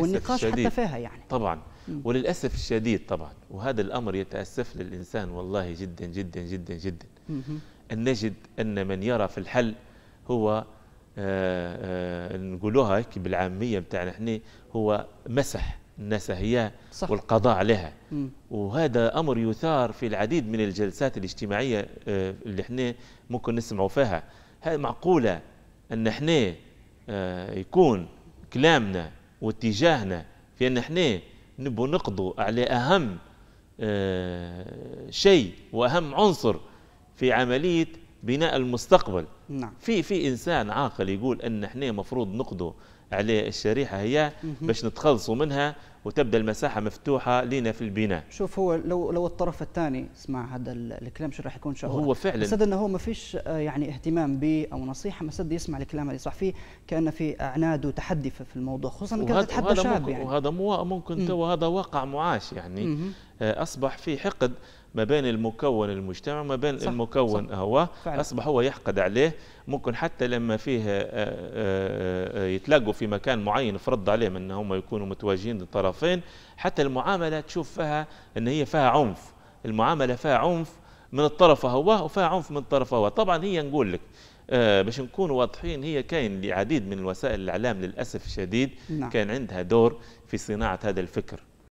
او النقاش الشديد. حتى فيها يعني طبعا م. وللاسف الشديد طبعا وهذا الامر يتاسف للانسان والله جدا جدا جدا جدا م. ان نجد ان من يرى في الحل هو آه، آه، نقولوها هيك بالعاميه بتاعنا احنا هو مسح النسهيه صح. والقضاء عليها م. وهذا امر يثار في العديد من الجلسات الاجتماعيه آه، اللي احنا ممكن نسمعوا فيها هل معقوله ان احنا يكون كلامنا واتجاهنا في أن احنا نبو نقضوا على أهم آه، شيء وأهم عنصر في عملية بناء المستقبل نعم. في في إنسان عاقل يقول أن احنا مفروض نقضوا على الشريحة هي باش نتخلصوا منها وتبدا المساحه مفتوحه لنا في البناء شوف هو لو لو الطرف الثاني سمع هذا الكلام شو راح يكون شعور هو فعلا مسد انه هو ما فيش آه، يعني اهتمام ب او نصيحه مسد يسمع الكلام اللي صح فيه كان في اعناد وتحدي في الموضوع خصوصا كان تحدى شاب يعني وهذا مو ممكن تو هذا واقع معاش يعني آه، أصبح في حقد ما بين المكون المجتمع ما بين صح المكون صح هو فعلا. أصبح هو يحقد عليه ممكن حتى لما فيه آه، آه، يتلاقوا في مكان معين فرض عليهم أن هم يكونوا متواجدين الطرفين حتى المعاملة تشوف فيها أن هي فيها عنف المعاملة فيها عنف من الطرف هو وفيها عنف من الطرف هو طبعا هي نقول لك باش نكونوا واضحين هي كاين لعديد من وسائل الاعلام للاسف الشديد نعم. كان عندها دور في صناعه هذا الفكر